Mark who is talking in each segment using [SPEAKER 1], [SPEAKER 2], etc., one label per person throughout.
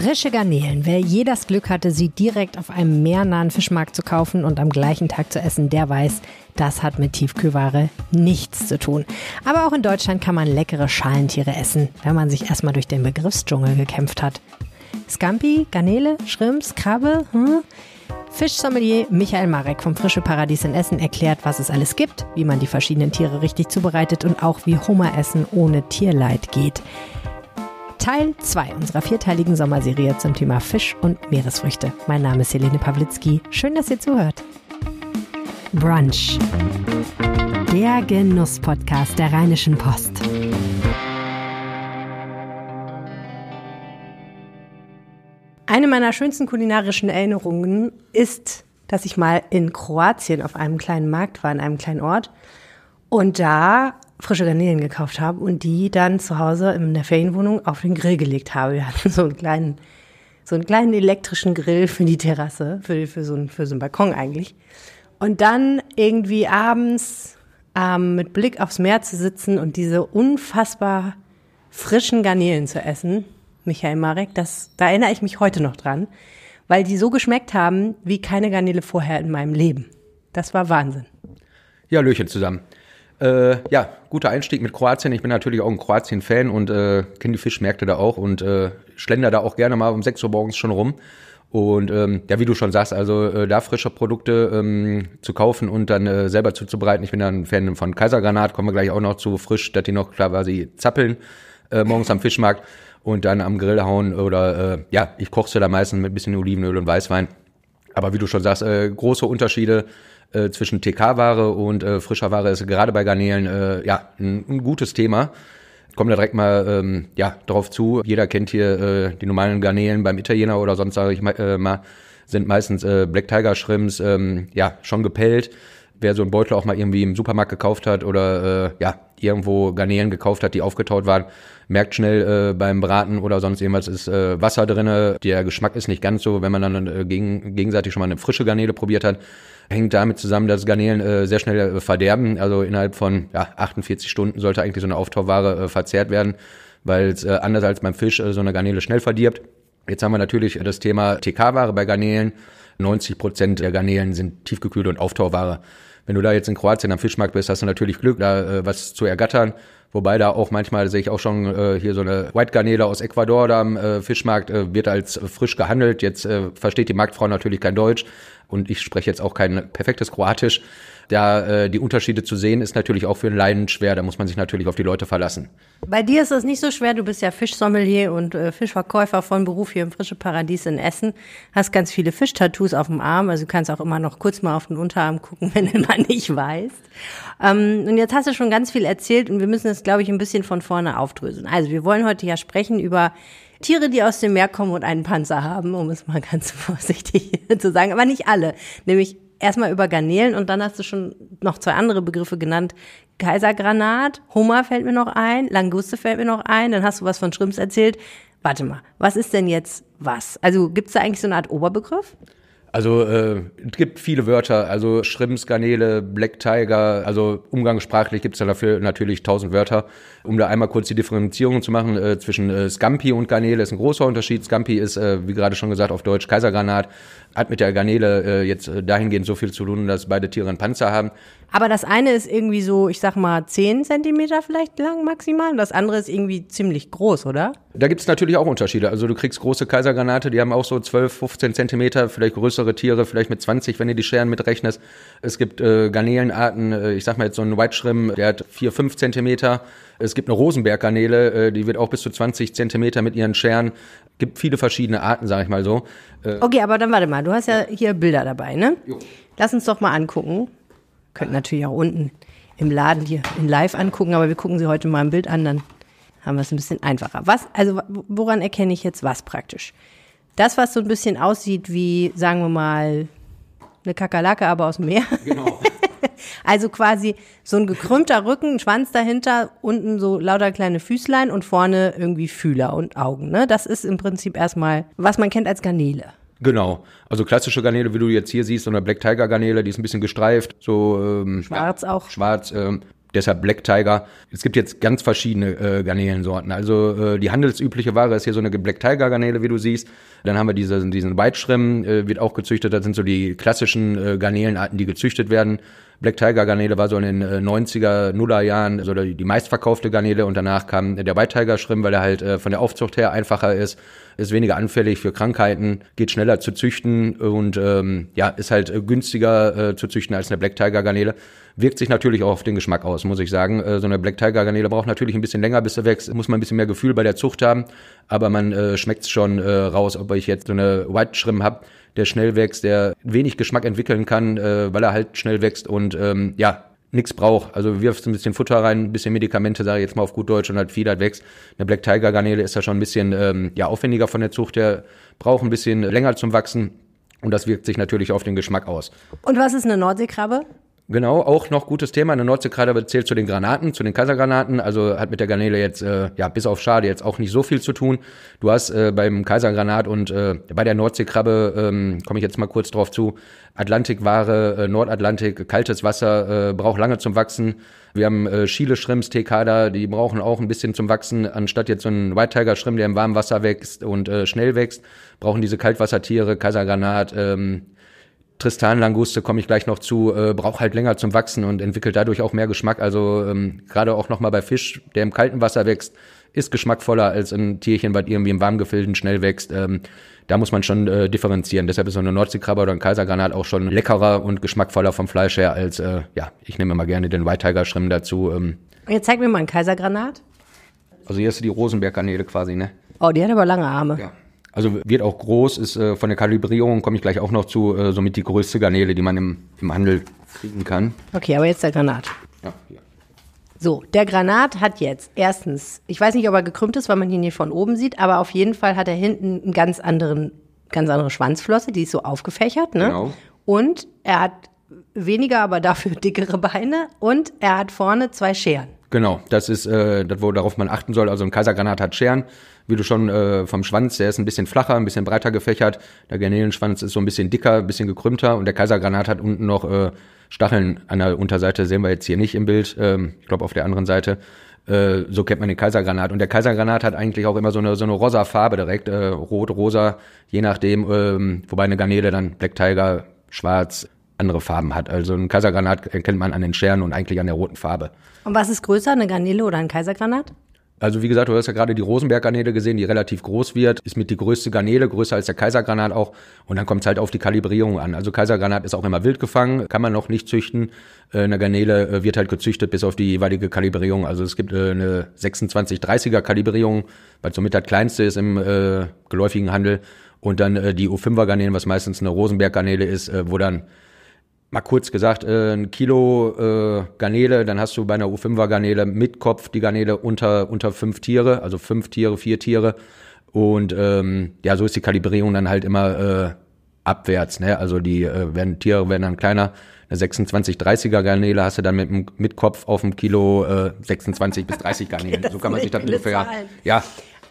[SPEAKER 1] Frische Garnelen. Wer je das Glück hatte, sie direkt auf einem meernahen Fischmarkt zu kaufen und am gleichen Tag zu essen, der weiß, das hat mit Tiefkühlware nichts zu tun. Aber auch in Deutschland kann man leckere Schalentiere essen, wenn man sich erstmal durch den Begriffsdschungel gekämpft hat. Scampi, Garnele, Schrimps, Krabbe, hm? Fischsommelier Michael Marek vom Frische Paradies in Essen erklärt, was es alles gibt, wie man die verschiedenen Tiere richtig zubereitet und auch wie Hummeressen ohne Tierleid geht. Teil 2 unserer vierteiligen Sommerserie zum Thema Fisch und Meeresfrüchte. Mein Name ist Helene Pawlitzki. Schön, dass ihr zuhört. Brunch. Der Genuss-Podcast der Rheinischen Post. Eine meiner schönsten kulinarischen Erinnerungen ist, dass ich mal in Kroatien auf einem kleinen Markt war, in einem kleinen Ort. Und da frische Garnelen gekauft habe und die dann zu Hause in der Ferienwohnung auf den Grill gelegt habe. Wir hatten so einen kleinen, so einen kleinen elektrischen Grill für die Terrasse, für, für, so, einen, für so einen Balkon eigentlich. Und dann irgendwie abends ähm, mit Blick aufs Meer zu sitzen und diese unfassbar frischen Garnelen zu essen, Michael Marek, das, da erinnere ich mich heute noch dran, weil die so geschmeckt haben wie keine Garnele vorher in meinem Leben. Das war Wahnsinn.
[SPEAKER 2] Ja, Löchen zusammen. Äh, ja, guter Einstieg mit Kroatien. Ich bin natürlich auch ein Kroatien-Fan und äh, kenne die Fischmärkte da auch und äh, schlender da auch gerne mal um 6 Uhr morgens schon rum. Und ähm, ja, wie du schon sagst, also äh, da frische Produkte ähm, zu kaufen und dann äh, selber zuzubereiten. Ich bin dann Fan von Kaisergranat, kommen wir gleich auch noch zu frisch, dass die noch quasi zappeln äh, morgens am Fischmarkt und dann am Grill hauen oder äh, ja, ich koche sie da meistens mit ein bisschen Olivenöl und Weißwein. Aber wie du schon sagst, äh, große Unterschiede äh, zwischen TK-Ware und äh, frischer Ware ist gerade bei Garnelen äh, ja ein, ein gutes Thema. Kommen da direkt mal ähm, ja, drauf zu. Jeder kennt hier äh, die normalen Garnelen beim Italiener oder sonst sage ich mal, äh, mal sind meistens äh, Black Tiger Shrimps ähm, ja schon gepellt. Wer so einen Beutel auch mal irgendwie im Supermarkt gekauft hat oder äh, ja irgendwo Garnelen gekauft hat, die aufgetaut waren, merkt schnell äh, beim Braten oder sonst irgendwas ist äh, Wasser drinne. Der Geschmack ist nicht ganz so, wenn man dann äh, gegen, gegenseitig schon mal eine frische Garnele probiert hat hängt damit zusammen, dass Garnelen äh, sehr schnell äh, verderben. Also innerhalb von ja, 48 Stunden sollte eigentlich so eine Auftauware äh, verzehrt werden, weil es äh, anders als beim Fisch äh, so eine Garnele schnell verdirbt. Jetzt haben wir natürlich das Thema TK-Ware bei Garnelen. 90 Prozent der Garnelen sind tiefgekühlt und Auftauware. Wenn du da jetzt in Kroatien am Fischmarkt bist, hast du natürlich Glück, da äh, was zu ergattern. Wobei da auch manchmal sehe ich auch schon äh, hier so eine White Garnele aus Ecuador da am äh, Fischmarkt, äh, wird als frisch gehandelt. Jetzt äh, versteht die Marktfrau natürlich kein Deutsch, und ich spreche jetzt auch kein perfektes Kroatisch, da äh, die Unterschiede zu sehen, ist natürlich auch für einen Leiden schwer. Da muss man sich natürlich auf die Leute verlassen.
[SPEAKER 1] Bei dir ist es nicht so schwer. Du bist ja Fischsommelier und äh, Fischverkäufer von Beruf hier im Frische Paradies in Essen. Hast ganz viele Fischtattoos auf dem Arm. Also du kannst auch immer noch kurz mal auf den Unterarm gucken, wenn du mal nicht weißt. Ähm, und jetzt hast du schon ganz viel erzählt und wir müssen das, glaube ich, ein bisschen von vorne aufdröseln. Also wir wollen heute ja sprechen über Tiere, die aus dem Meer kommen und einen Panzer haben, um es mal ganz vorsichtig zu sagen, aber nicht alle. Nämlich erstmal über Garnelen und dann hast du schon noch zwei andere Begriffe genannt. Kaisergranat, Hummer fällt mir noch ein, Languste fällt mir noch ein, dann hast du was von Schrimps erzählt. Warte mal, was ist denn jetzt was? Also gibt es da eigentlich so eine Art Oberbegriff?
[SPEAKER 2] Also äh, es gibt viele Wörter, also Schrimps, Garnele, Black Tiger, also umgangssprachlich gibt es da dafür natürlich tausend Wörter. Um da einmal kurz die Differenzierung zu machen äh, zwischen äh, Scampi und Garnele ist ein großer Unterschied. Scampi ist, äh, wie gerade schon gesagt, auf Deutsch Kaisergranat hat mit der Garnele äh, jetzt äh, dahingehend so viel zu tun, dass beide Tiere einen Panzer haben.
[SPEAKER 1] Aber das eine ist irgendwie so, ich sag mal, 10 Zentimeter vielleicht lang maximal und das andere ist irgendwie ziemlich groß, oder?
[SPEAKER 2] Da gibt es natürlich auch Unterschiede. Also du kriegst große Kaisergranate, die haben auch so 12, 15 Zentimeter, vielleicht größere Tiere, vielleicht mit 20, wenn du die Scheren mitrechnest. Es gibt äh, Garnelenarten, äh, ich sag mal jetzt so einen White Shrimp, der hat 4, 5 Zentimeter. Es gibt eine Rosenberg-Garnele, äh, die wird auch bis zu 20 Zentimeter mit ihren Scheren. Gibt viele verschiedene Arten, sage ich mal so. Äh, okay,
[SPEAKER 1] aber dann warte mal, du hast ja hier Bilder dabei, ne? Jo. Lass uns doch mal angucken. Könnt natürlich auch unten im Laden hier in live angucken, aber wir gucken sie heute mal im Bild an, dann haben wir es ein bisschen einfacher. Was, also woran erkenne ich jetzt was praktisch? Das, was so ein bisschen aussieht wie, sagen wir mal, eine Kakerlake, aber aus dem Meer. Genau. Also quasi so ein gekrümmter Rücken, ein Schwanz dahinter, unten so lauter kleine Füßlein und vorne irgendwie Fühler und Augen. Ne? Das ist im Prinzip erstmal, was man kennt als Garnele.
[SPEAKER 2] Genau. Also klassische Garnele, wie du jetzt hier siehst, so eine Black Tiger Garnele, die ist ein bisschen gestreift, so ähm, schwarz auch. Schwarz, ähm, deshalb Black Tiger. Es gibt jetzt ganz verschiedene äh, Garnelensorten. Also äh, die handelsübliche Ware ist hier so eine Black Tiger Garnele, wie du siehst. Dann haben wir diese, diesen White Shrimp, äh, wird auch gezüchtet. Das sind so die klassischen äh, Garnelenarten, die gezüchtet werden. Black Tiger Garnele war so in den 90er, äh, Nuller Jahren so also die, die meistverkaufte Garnele und danach kam der White Tiger Schrimm, weil er halt äh, von der Aufzucht her einfacher ist, ist weniger anfällig für Krankheiten, geht schneller zu züchten und ähm, ja, ist halt äh, günstiger äh, zu züchten als eine Black Tiger Garnele. Wirkt sich natürlich auch auf den Geschmack aus, muss ich sagen. Äh, so eine Black Tiger Garnele braucht natürlich ein bisschen länger, bis sie wächst, muss man ein bisschen mehr Gefühl bei der Zucht haben, aber man äh, schmeckt schon äh, raus, ob ich jetzt so eine White Schrimm habe der schnell wächst, der wenig Geschmack entwickeln kann, äh, weil er halt schnell wächst und ähm, ja, nichts braucht. Also wirfst ein bisschen Futter rein, ein bisschen Medikamente, sage ich jetzt mal auf gut Deutsch, und halt viel halt wächst. Eine Black Tiger Garnele ist ja schon ein bisschen ähm, ja, aufwendiger von der Zucht, der braucht ein bisschen länger zum Wachsen. Und das wirkt sich natürlich auf den Geschmack aus.
[SPEAKER 1] Und was ist eine Nordseekrabbe?
[SPEAKER 2] Genau, auch noch gutes Thema. Eine Nordseekrade zählt zu den Granaten, zu den Kaisergranaten. Also hat mit der Garnele jetzt, äh, ja, bis auf Schade jetzt auch nicht so viel zu tun. Du hast äh, beim Kaisergranat und äh, bei der Nordseekrabbe, ähm, komme ich jetzt mal kurz drauf zu, Atlantikware, äh, Nordatlantik, kaltes Wasser, äh, braucht lange zum Wachsen. Wir haben äh, Chile-Schrimps, TK da, die brauchen auch ein bisschen zum Wachsen. Anstatt jetzt so einen White Tiger-Schrimm, der im warmen Wasser wächst und äh, schnell wächst, brauchen diese Kaltwassertiere, Kaisergranat, ähm, Tristan-Languste, komme ich gleich noch zu, äh, braucht halt länger zum Wachsen und entwickelt dadurch auch mehr Geschmack. Also ähm, gerade auch nochmal bei Fisch, der im kalten Wasser wächst, ist geschmackvoller als ein Tierchen, was irgendwie im warmen Gefilden schnell wächst. Ähm, da muss man schon äh, differenzieren. Deshalb ist so eine Nordseekrabbe oder ein Kaisergranat auch schon leckerer und geschmackvoller vom Fleisch her als, äh, ja, ich nehme immer gerne den White Tiger Schrimm dazu. Ähm.
[SPEAKER 1] Jetzt zeig mir mal einen Kaisergranat.
[SPEAKER 2] Also hier ist die Rosenberg-Garnele quasi, ne?
[SPEAKER 1] Oh, die hat aber lange Arme.
[SPEAKER 2] Ja. Also wird auch groß, ist äh, von der Kalibrierung, komme ich gleich auch noch zu, äh, somit die größte Garnele, die man im, im Handel kriegen kann.
[SPEAKER 1] Okay, aber jetzt der Granat. Ja, hier. So, der Granat hat jetzt erstens, ich weiß nicht, ob er gekrümmt ist, weil man ihn hier von oben sieht, aber auf jeden Fall hat er hinten einen ganz anderen, ganz andere Schwanzflosse, die ist so aufgefächert, ne? Genau. Und er hat weniger, aber dafür dickere Beine und er hat vorne zwei Scheren.
[SPEAKER 2] Genau, das ist, äh, das, worauf man achten soll. Also ein Kaisergranat hat Scheren, wie du schon äh, vom Schwanz, der ist ein bisschen flacher, ein bisschen breiter gefächert. Der Garnelenschwanz ist so ein bisschen dicker, ein bisschen gekrümmter und der Kaisergranat hat unten noch äh, Stacheln an der Unterseite, sehen wir jetzt hier nicht im Bild, ähm, ich glaube auf der anderen Seite. Äh, so kennt man den Kaisergranat. Und der Kaisergranat hat eigentlich auch immer so eine, so eine rosa Farbe direkt, äh, rot, rosa, je nachdem, ähm, wobei eine Garnele dann Black Tiger, schwarz, andere Farben hat. Also ein Kaisergranat erkennt man an den Scheren und eigentlich an der roten Farbe.
[SPEAKER 1] Und was ist größer, eine Garnele oder ein Kaisergranat?
[SPEAKER 2] Also wie gesagt, du hast ja gerade die Rosenberg-Garnele gesehen, die relativ groß wird, ist mit die größte Garnele, größer als der Kaisergranat auch. Und dann kommt es halt auf die Kalibrierung an. Also Kaisergranat ist auch immer wild gefangen, kann man noch nicht züchten. Äh, eine Garnele äh, wird halt gezüchtet bis auf die jeweilige Kalibrierung. Also es gibt äh, eine 26-30er Kalibrierung, weil somit das kleinste ist im äh, geläufigen Handel. Und dann äh, die U5er-Garnelen, was meistens eine Rosenberg-Garnele ist, äh, wo dann mal kurz gesagt, äh, ein Kilo äh, Garnele, dann hast du bei einer U5er Garnele mit Kopf die Garnele unter, unter fünf Tiere, also fünf Tiere, vier Tiere. Und ähm, ja, so ist die Kalibrierung dann halt immer äh, abwärts. Ne? Also die äh, werden, Tiere werden dann kleiner. Eine 26-30er Garnele hast du dann mit, mit Kopf auf dem Kilo äh, 26 bis 30 Garnelen. Okay, so kann man sich das ungefähr. Ja.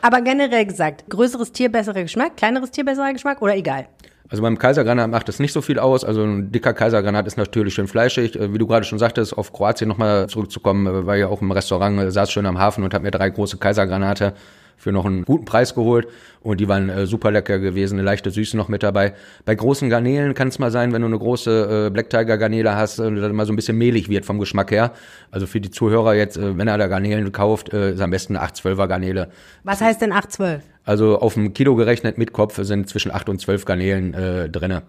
[SPEAKER 1] Aber generell gesagt, größeres Tier, besserer Geschmack, kleineres Tier, besserer Geschmack oder egal?
[SPEAKER 2] Also beim Kaisergranat macht es nicht so viel aus. Also ein dicker Kaisergranat ist natürlich schön fleischig. Äh, wie du gerade schon sagtest, auf Kroatien nochmal zurückzukommen, äh, war ja auch im Restaurant, äh, saß schön am Hafen und hat mir drei große Kaisergranate für noch einen guten Preis geholt und die waren äh, super lecker gewesen, eine leichte Süße noch mit dabei. Bei großen Garnelen kann es mal sein, wenn du eine große äh, Black Tiger Garnele hast, äh, dann mal so ein bisschen mehlig wird vom Geschmack her. Also für die Zuhörer jetzt, äh, wenn er da Garnelen kauft, äh, ist am besten eine 812er Garnele.
[SPEAKER 1] Was heißt denn 812?
[SPEAKER 2] Also auf dem Kilo gerechnet mit Kopf sind zwischen 8 und 12 Garnelen äh, drinne.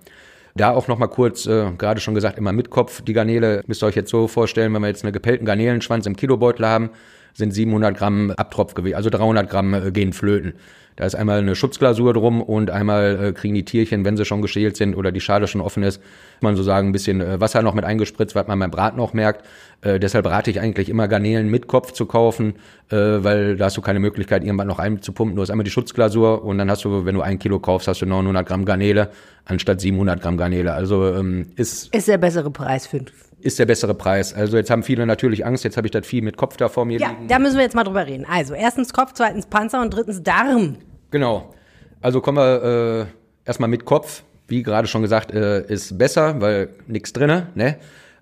[SPEAKER 2] Da auch nochmal kurz, äh, gerade schon gesagt, immer mit Kopf. Die Garnele müsst ihr euch jetzt so vorstellen, wenn wir jetzt einen gepellten Garnelenschwanz im Kilobeutel haben, sind 700 Gramm Abtropfgewicht, also 300 Gramm äh, gehen flöten. Da ist einmal eine Schutzglasur drum und einmal äh, kriegen die Tierchen, wenn sie schon geschält sind oder die Schale schon offen ist, man so sagen, ein bisschen äh, Wasser noch mit eingespritzt, was man beim Braten auch merkt. Äh, deshalb rate ich eigentlich immer Garnelen mit Kopf zu kaufen, äh, weil da hast du keine Möglichkeit, irgendwann noch einzupumpen. Du hast einmal die Schutzglasur und dann hast du, wenn du ein Kilo kaufst, hast du 900 Gramm Garnele anstatt 700 Gramm Garnele. Also ähm, ist... Ist der bessere Preis für, ist der bessere Preis. Also jetzt haben viele natürlich Angst, jetzt habe ich das Vieh mit Kopf da vor mir ja, liegen. Ja, da
[SPEAKER 1] müssen wir jetzt mal drüber reden. Also erstens Kopf, zweitens Panzer und drittens Darm.
[SPEAKER 2] Genau. Also kommen wir äh, erstmal mit Kopf. Wie gerade schon gesagt, äh, ist besser, weil nichts drin, ne?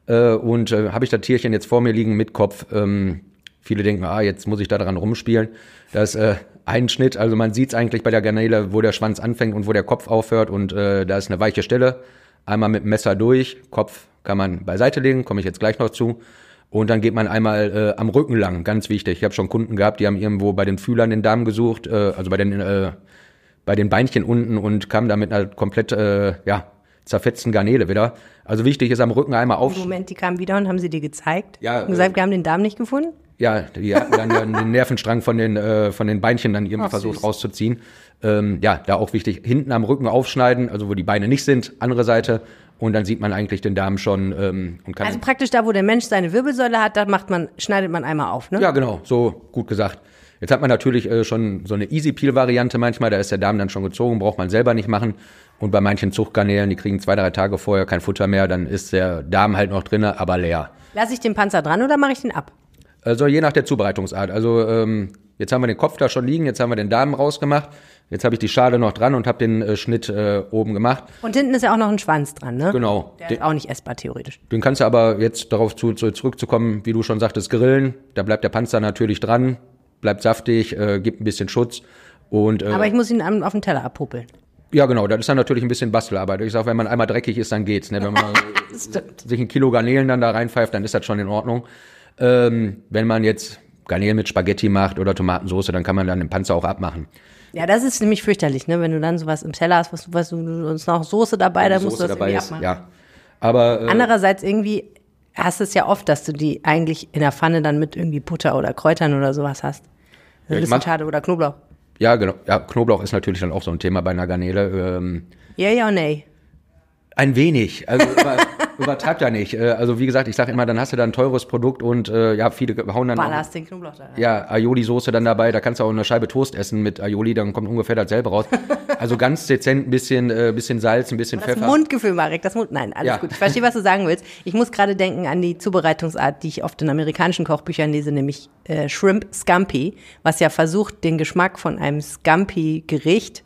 [SPEAKER 2] Äh, und äh, habe ich das Tierchen jetzt vor mir liegen mit Kopf. Ähm, viele denken, ah, jetzt muss ich da dran rumspielen. Das ist äh, ein Schnitt. Also man sieht es eigentlich bei der Garnele, wo der Schwanz anfängt und wo der Kopf aufhört und äh, da ist eine weiche Stelle einmal mit dem Messer durch, Kopf kann man beiseite legen, komme ich jetzt gleich noch zu. Und dann geht man einmal äh, am Rücken lang, ganz wichtig. Ich habe schon Kunden gehabt, die haben irgendwo bei den Fühlern den Darm gesucht, äh, also bei den, äh, bei den Beinchen unten und kamen da mit einer komplett äh, ja, zerfetzten Garnele wieder. Also wichtig ist am Rücken einmal auf.
[SPEAKER 1] Moment, die kamen wieder und haben sie dir gezeigt? Ja. Und gesagt, äh, wir haben den Darm nicht gefunden?
[SPEAKER 2] Ja, die hatten dann, dann den Nervenstrang von den, äh, von den Beinchen dann irgendwie Ach, versucht süß. rauszuziehen. Ähm, ja, da auch wichtig, hinten am Rücken aufschneiden, also wo die Beine nicht sind, andere Seite. Und dann sieht man eigentlich den Darm schon ähm, und kann. Also
[SPEAKER 1] praktisch da, wo der Mensch seine Wirbelsäule hat, da macht man, schneidet man einmal auf, ne? Ja,
[SPEAKER 2] genau, so gut gesagt. Jetzt hat man natürlich äh, schon so eine Easy Peel Variante manchmal, da ist der Darm dann schon gezogen, braucht man selber nicht machen. Und bei manchen Zuchtgarnelen, die kriegen zwei, drei Tage vorher kein Futter mehr, dann ist der Darm halt noch drinne, aber leer.
[SPEAKER 1] Lass ich den Panzer dran oder mache ich den ab?
[SPEAKER 2] Also je nach der Zubereitungsart. Also ähm, jetzt haben wir den Kopf da schon liegen, jetzt haben wir den Darm rausgemacht, jetzt habe ich die Schale noch dran und habe den äh, Schnitt äh, oben gemacht.
[SPEAKER 1] Und hinten ist ja auch noch ein Schwanz dran, ne?
[SPEAKER 2] Genau. Der den, ist auch
[SPEAKER 1] nicht essbar theoretisch.
[SPEAKER 2] Den kannst du aber jetzt darauf zu, zu, zurückzukommen, wie du schon sagtest, grillen. Da bleibt der Panzer natürlich dran, bleibt saftig, äh, gibt ein bisschen Schutz. Und, äh, aber
[SPEAKER 1] ich muss ihn auf den Teller abpuppeln.
[SPEAKER 2] Ja, genau, das ist dann natürlich ein bisschen Bastelarbeit. Ich sag, wenn man einmal dreckig ist, dann geht's. Ne? Wenn man sich ein Kilo Garnelen dann da reinpfeift, dann ist das schon in Ordnung. Ähm, wenn man jetzt Garnelen mit Spaghetti macht oder Tomatensauce, dann kann man dann den Panzer auch abmachen.
[SPEAKER 1] Ja, das ist nämlich fürchterlich, ne? wenn du dann sowas im Teller hast, was, was du uns noch Soße dabei, dann musst du das dabei irgendwie ist, abmachen. Ja. Aber, äh, Andererseits irgendwie hast du es ja oft, dass du die eigentlich in der Pfanne dann mit irgendwie Butter oder Kräutern oder sowas hast. ja, ein bisschen schade. Oder Knoblauch.
[SPEAKER 2] Ja, genau. Ja, Knoblauch ist natürlich dann auch so ein Thema bei einer Garnele. Ähm,
[SPEAKER 1] ja, ja, nee.
[SPEAKER 2] Ein wenig. Also, Übertreib da nicht. Äh, also wie gesagt, ich sage immer, dann hast du da ein teures Produkt und äh, ja, viele hauen dann... Ballerst den Knoblauch da rein. Ja, Aioli-Soße dann dabei. Da kannst du auch eine Scheibe Toast essen mit Aioli, dann kommt ungefähr dasselbe raus. Also ganz dezent ein bisschen, äh, bisschen Salz, ein bisschen das Pfeffer. Das Mundgefühl, Marek, das Mund... Nein, alles ja. gut. Ich verstehe,
[SPEAKER 1] was du sagen willst. Ich muss gerade denken an die Zubereitungsart, die ich oft in amerikanischen Kochbüchern lese, nämlich äh, Shrimp Scampi, was ja versucht, den Geschmack von einem Scampi-Gericht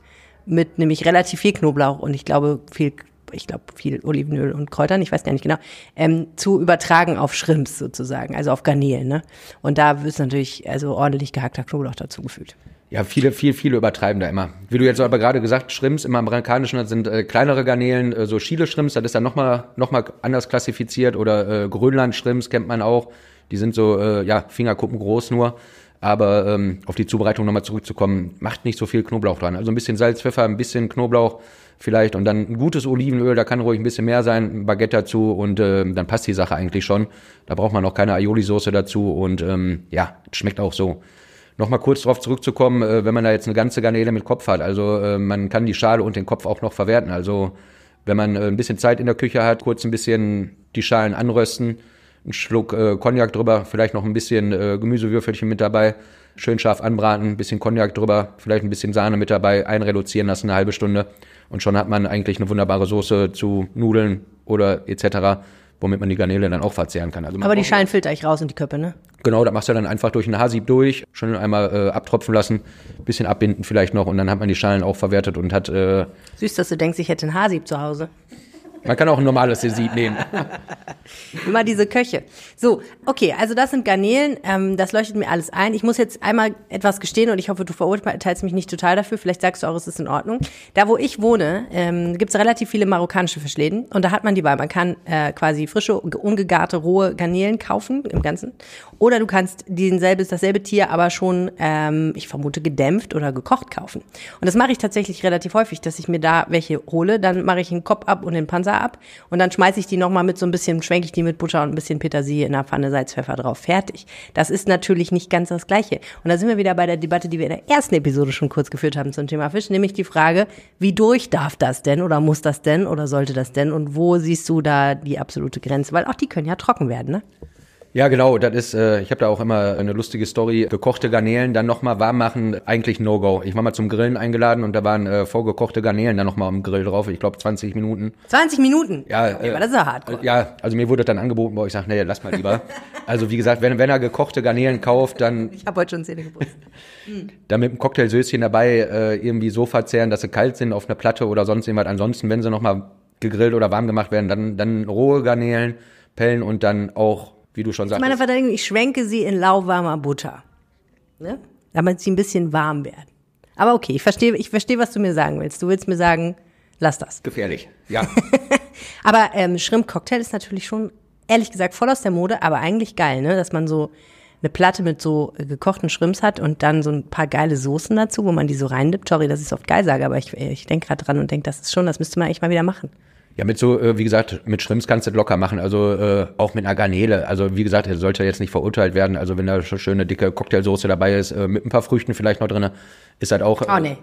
[SPEAKER 1] mit nämlich relativ viel Knoblauch und ich glaube viel ich glaube, viel Olivenöl und Kräutern, ich weiß gar nicht genau, ähm, zu übertragen auf Schrimps sozusagen, also auf Garnelen. Ne? Und da ist natürlich also ordentlich gehackter Knoblauch dazugefügt.
[SPEAKER 2] Ja, viele, viele, viele übertreiben da immer. Wie du jetzt aber gerade gesagt, Schrimps im amerikanischen sind äh, kleinere Garnelen, äh, so chile schrimps das ist dann nochmal noch mal anders klassifiziert oder äh, grönland schrimps kennt man auch. Die sind so, äh, ja, Fingerkuppen groß nur. Aber ähm, auf die Zubereitung nochmal zurückzukommen, macht nicht so viel Knoblauch dran. Also ein bisschen Salz, Pfeffer, ein bisschen Knoblauch vielleicht und dann ein gutes Olivenöl, da kann ruhig ein bisschen mehr sein, ein Baguette dazu und äh, dann passt die Sache eigentlich schon. Da braucht man noch keine Aioli-Soße dazu und ähm, ja, schmeckt auch so. Nochmal kurz darauf zurückzukommen, äh, wenn man da jetzt eine ganze Garnele mit Kopf hat, also äh, man kann die Schale und den Kopf auch noch verwerten. Also wenn man äh, ein bisschen Zeit in der Küche hat, kurz ein bisschen die Schalen anrösten einen Schluck äh, drüber, vielleicht noch ein bisschen äh, Gemüsewürfelchen mit dabei, schön scharf anbraten, ein bisschen Cognac drüber, vielleicht ein bisschen Sahne mit dabei, einreduzieren lassen, eine halbe Stunde. Und schon hat man eigentlich eine wunderbare Soße zu Nudeln oder etc., womit man die Garnele dann auch verzehren kann. Also Aber die Schalen
[SPEAKER 1] filter ich raus in die Köppe, ne?
[SPEAKER 2] Genau, das machst du dann einfach durch ein Haarsieb durch, schön einmal äh, abtropfen lassen, bisschen abbinden vielleicht noch und dann hat man die Schalen auch verwertet und hat... Äh
[SPEAKER 1] Süß, dass du denkst, ich hätte ein Haarsieb zu Hause.
[SPEAKER 2] Man kann auch ein normales Sieb nehmen.
[SPEAKER 1] Immer diese Köche. So, okay, also das sind Garnelen. Ähm, das leuchtet mir alles ein. Ich muss jetzt einmal etwas gestehen und ich hoffe, du verurteilst mich nicht total dafür. Vielleicht sagst du auch, es ist in Ordnung. Da, wo ich wohne, ähm, gibt es relativ viele marokkanische Fischläden und da hat man die Wahl. Man kann äh, quasi frische, ungegarte, rohe Garnelen kaufen im Ganzen oder du kannst denselbe, dasselbe Tier aber schon, ähm, ich vermute, gedämpft oder gekocht kaufen. Und das mache ich tatsächlich relativ häufig, dass ich mir da welche hole. Dann mache ich den Kopf ab und den Panzer ab. Und dann schmeiße ich die nochmal mit so ein bisschen, schwenke ich die mit Butter und ein bisschen Petersilie in der Pfanne, Salz, Pfeffer drauf. Fertig. Das ist natürlich nicht ganz das Gleiche. Und da sind wir wieder bei der Debatte, die wir in der ersten Episode schon kurz geführt haben zum Thema Fisch, nämlich die Frage, wie durch darf das denn oder muss das denn oder sollte das denn und wo siehst du da die absolute Grenze? Weil auch die können ja trocken werden, ne?
[SPEAKER 2] Ja, genau. Das ist, äh, ich habe da auch immer eine lustige Story. Gekochte Garnelen dann nochmal warm machen, eigentlich No-Go. Ich war mal zum Grillen eingeladen und da waren äh, vorgekochte Garnelen dann nochmal am Grill drauf. Ich glaube 20 Minuten.
[SPEAKER 1] 20 Minuten?
[SPEAKER 2] Ja. Okay, äh, das ist ja hart. hardcore. Äh, ja, also mir wurde das dann angeboten, weil ich sage, nee, lass mal lieber. also wie gesagt, wenn, wenn er gekochte Garnelen kauft, dann... ich
[SPEAKER 1] habe heute schon Zähne geputzt.
[SPEAKER 2] dann mit einem Cocktailsöschen dabei äh, irgendwie so verzehren, dass sie kalt sind auf einer Platte oder sonst irgendwas. Ansonsten, wenn sie nochmal gegrillt oder warm gemacht werden, dann, dann rohe Garnelen, Pellen und dann auch wie du schon sagst. meiner
[SPEAKER 1] Verteidigung, ich schwenke sie in lauwarmer Butter. Ne? Damit sie ein bisschen warm werden. Aber okay, ich verstehe, ich verstehe, was du mir sagen willst. Du willst mir sagen, lass das. Gefährlich, ja. aber ähm, Shrimp-Cocktail ist natürlich schon, ehrlich gesagt, voll aus der Mode, aber eigentlich geil, ne? Dass man so eine Platte mit so äh, gekochten Shrimps hat und dann so ein paar geile Soßen dazu, wo man die so reindippt. Sorry, dass ich es oft geil sage, aber ich, äh, ich denke gerade dran und denke, das ist schon, das müsste man eigentlich mal wieder machen.
[SPEAKER 2] Ja, mit so, äh, wie gesagt, mit Schrimps kannst du locker machen, also äh, auch mit einer Garnele. Also wie gesagt, er sollte jetzt nicht verurteilt werden. Also wenn da schon schöne dicke Cocktailsoße dabei ist, äh, mit ein paar Früchten vielleicht noch drin, ist halt auch. Oh, äh, oh nee.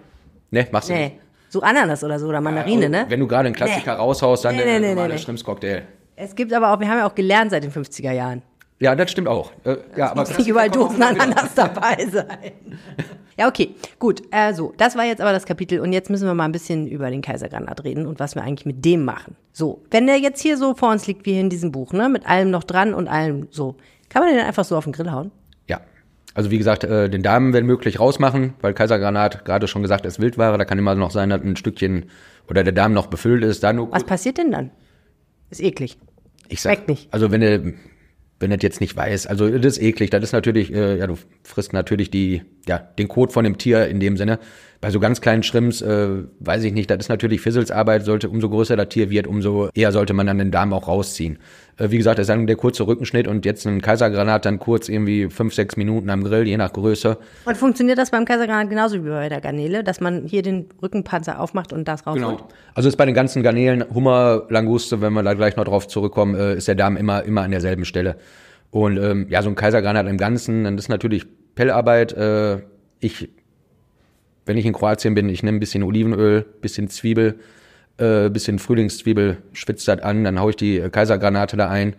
[SPEAKER 2] Nee, machst du nee. nicht.
[SPEAKER 1] So Ananas oder so oder Mandarine, ja, ne? Wenn
[SPEAKER 2] du gerade einen Klassiker nee. raushaust, dann nee, nee, nee, normale äh, nee, Schrimpscocktail. Es
[SPEAKER 1] gibt aber auch, wir haben ja auch gelernt seit den 50er Jahren.
[SPEAKER 2] Ja, das stimmt auch. Äh, das ja, aber muss nicht überall Dosen Ananas
[SPEAKER 1] dabei sein. Ja, okay, gut. Also, das war jetzt aber das Kapitel und jetzt müssen wir mal ein bisschen über den Kaisergranat reden und was wir eigentlich mit dem machen. So, wenn der jetzt hier so vor uns liegt wie hier in diesem Buch, ne, mit allem noch dran und allem so, kann man den einfach so auf den Grill hauen?
[SPEAKER 2] Ja. Also wie gesagt, äh, den Darm, wenn möglich, rausmachen, weil Kaisergranat, gerade schon gesagt, ist Wildware. Da kann immer noch sein, dass ein Stückchen oder der Darm noch befüllt ist. Dann
[SPEAKER 1] was passiert denn dann? Ist eklig.
[SPEAKER 2] Ich sag, Schmeckt nicht. Also wenn du, wenn das jetzt nicht weiß. Also das ist eklig. Das ist natürlich, äh, ja, du frisst natürlich die, ja, den Kot von dem Tier in dem Sinne bei so ganz kleinen Schrimps, äh, weiß ich nicht, das ist natürlich Fizzelsarbeit, sollte umso größer das Tier wird, umso eher sollte man dann den Darm auch rausziehen. Äh, wie gesagt, das ist dann der kurze Rückenschnitt und jetzt ein Kaisergranat dann kurz irgendwie fünf, sechs Minuten am Grill, je nach Größe.
[SPEAKER 1] Und funktioniert das beim Kaisergranat genauso wie bei der Garnele, dass man hier den Rückenpanzer aufmacht und das rausholt?
[SPEAKER 2] Genau. Also ist bei den ganzen Garnelen, Hummer, Languste, wenn wir da gleich noch drauf zurückkommen, äh, ist der Darm immer, immer an derselben Stelle. Und ähm, ja, so ein Kaisergranat im Ganzen, dann ist natürlich Pellarbeit, äh, ich wenn ich in Kroatien bin, ich nehme ein bisschen Olivenöl, ein bisschen Zwiebel, äh, bisschen Frühlingszwiebel, schwitzt das an, dann haue ich die Kaisergranate da ein,